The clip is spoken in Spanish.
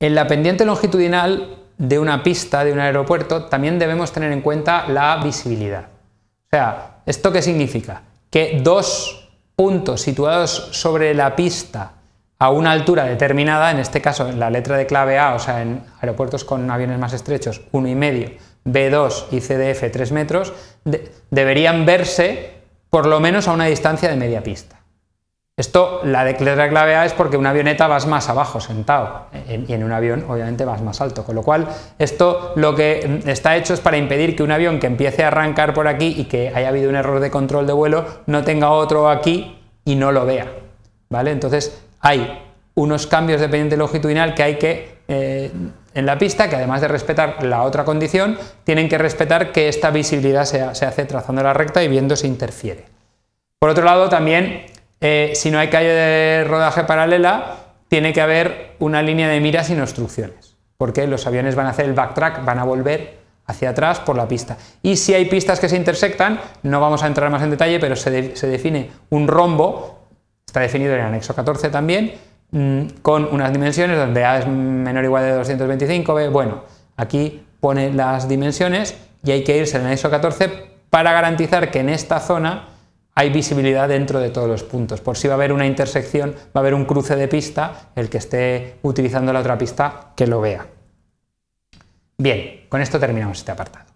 En la pendiente longitudinal de una pista, de un aeropuerto, también debemos tener en cuenta la visibilidad. O sea, ¿esto qué significa? Que dos puntos situados sobre la pista a una altura determinada, en este caso en la letra de clave A, o sea, en aeropuertos con aviones más estrechos, 1,5, B2 y CDF 3 metros, deberían verse por lo menos a una distancia de media pista. Esto, la declara clave A es porque una avioneta vas más abajo, sentado, y en un avión obviamente vas más alto, con lo cual esto lo que mm, está hecho es para impedir que un avión que empiece a arrancar por aquí y que haya habido un error de control de vuelo, no tenga otro aquí y no lo vea, ¿vale? Entonces hay unos cambios de pendiente longitudinal que hay que, eh, en la pista, que además de respetar la otra condición, tienen que respetar que esta visibilidad se, se hace trazando la recta y viendo si interfiere. Por otro lado, también eh, si no hay calle de rodaje paralela, tiene que haber una línea de mira sin obstrucciones, porque los aviones van a hacer el backtrack, van a volver hacia atrás por la pista. Y si hay pistas que se intersectan, no vamos a entrar más en detalle, pero se, define un rombo, está definido en el anexo 14 también, mm, con unas dimensiones donde A es menor o igual de 225, B, bueno, aquí pone las dimensiones y hay que irse el anexo 14 para garantizar que en esta zona hay visibilidad dentro de todos los puntos. Por si va a haber una intersección, va a haber un cruce de pista, el que esté utilizando la otra pista que lo vea. Bien, con esto terminamos este apartado.